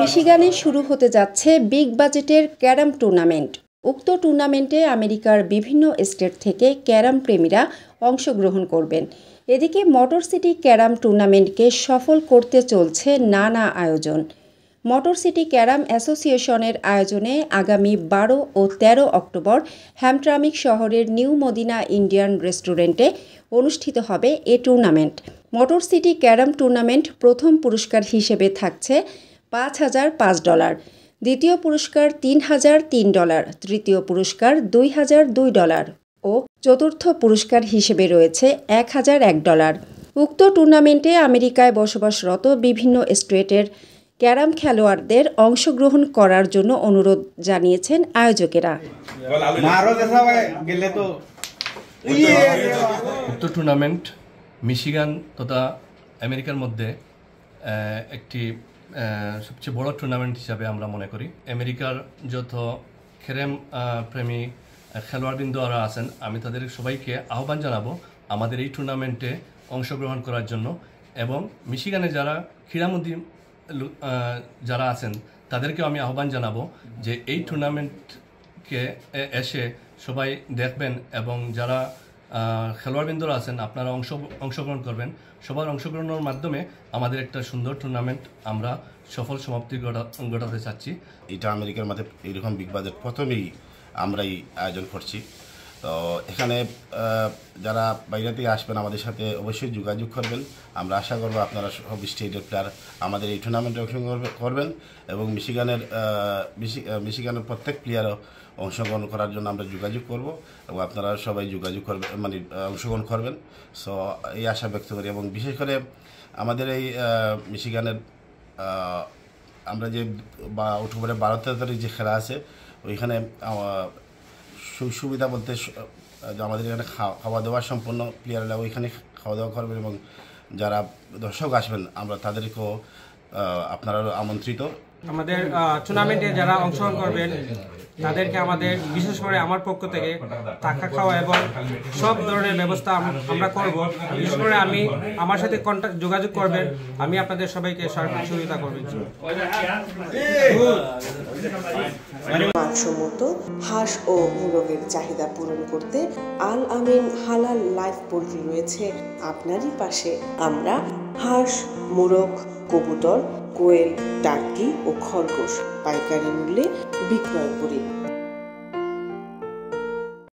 মিশিগানে শুরু হতে যাচ্ছে বিগ বাজেটের ক্যারাম টুর্নামেন্ট উক্ত টুর্নামেন্টে আমেরিকার বিভিন্ন স্টেট থেকে ক্যারাম প্রেমীরা অংশগ্রহণ করবেন এদিকে মোটর সিটি ক্যারাম টুর্নামেন্টকে সফল করতে চলছে নানা আয়োজন মোটর সিটি ক্যারাম অ্যাসোসিয়েশনের আয়োজনে আগামী বারো ও ১৩ অক্টোবর হ্যামট্রামিক শহরের নিউ মদিনা ইন্ডিয়ান রেস্টুরেন্টে অনুষ্ঠিত হবে এ tournament motor city carrom tournament প্রথম পুরস্কার হিসেবে থাকছে পাঁচ হাজার পাঁচ ডলার দ্বিতীয় পুরস্কার তিন হাজার তিন ডলার তৃতীয় পুরস্কার দুই হাজার দুই ডলার ও চতুর্থ পুরস্কার হিসেবে রয়েছে এক হাজার এক ডলার উক্ত টুর্নামেন্টে আমেরিকায় বসবাসরত বিভিন্ন স্টেটের ক্যারাম খেলোয়াড়দের অংশগ্রহণ করার জন্য অনুরোধ জানিয়েছেন আয়োজকেরা টুর্নামেন্ট মিশিগান তথা আমেরিকার মধ্যে একটি সবচেয়ে বড় টুর্নামেন্ট হিসাবে আমরা মনে করি আমেরিকার যত খেরেম প্রেমী খেলোয়াড়বৃন্দরা আছেন আমি তাদের সবাইকে আহ্বান জানাবো আমাদের এই টুর্নামেন্টে অংশগ্রহণ করার জন্য এবং মিশিগানে যারা ক্রীড়ামন্ত্রী যারা আছেন তাদেরকেও আমি আহ্বান জানাবো যে এই টুর্নামেন্টকে এসে সবাই দেখবেন এবং যারা খেলোয়াড়বৃন্দরা আছেন আপনারা অংশ অংশগ্রহণ করবেন সবার অংশগ্রহণের মাধ্যমে আমাদের একটা সুন্দর টুর্নামেন্ট আমরা সফল সমাপ্তি ঘটাতে চাচ্ছি এটা আমেরিকার মাঝে এরকম বিগ বাজার প্রথমেই আমরা এই আয়োজন করছি তো এখানে যারা বাইরে থেকে আসবেন আমাদের সাথে অবশ্যই যোগাযোগ করবেন আমরা আশা করব আপনারা সব স্টেটের প্লেয়ার আমাদের এই টুর্নামেন্টে অংশগ্রহণ করবেন এবং মিশিগানের মিশিগানের প্রত্যেক প্লেয়ারও অংশগ্রহণ করার জন্য আমরা যোগাযোগ করব এবং আপনারা সবাই যোগাযোগ করবেন মানে অংশগ্রহণ করবেন সো এই আশা ব্যক্ত করি এবং বিশেষ করে আমাদের এই মিশিগানের আমরা যে বা অক্টোবরের বারো তেরো তারিখ যে খেলা আছে ওইখানে সুবিধা বলতে আমাদের এখানে খাওয়া দাওয়া সম্পূর্ণ প্লেয়াররা ওইখানে খাওয়া দাওয়া করবেন এবং যারা দর্শক আসবেন আমরা তাদেরকেও আপনারা আমন্ত্রিত আমাদের টুর্নামেন্টে যারা অংশগ্রহণ করবেন তাদেরকে আমাদের বিশেষ করে আমার পক্ষ থেকে থাকা খাওয়া এবং সব ধরনের ব্যবস্থা আমরা করব বিশেষ করে আমি আমার সাথে কন্ট্যাক্ট যোগাযোগ করবেন আমি আপনাদের সবাইকে সরকারি সহযোগিতা করবেন মানসম্মত হাঁস ও মুরগের চাহিদা পূরণ করতে আল আমিন হালাল লাইফ পোল্ট্রি রয়েছে আপনারই পাশে আমরা হাঁস মোরগ কবুতর কোয়েল টার্কি ও খরগোশ পাইকারি মূল্যে বিক্রয় করি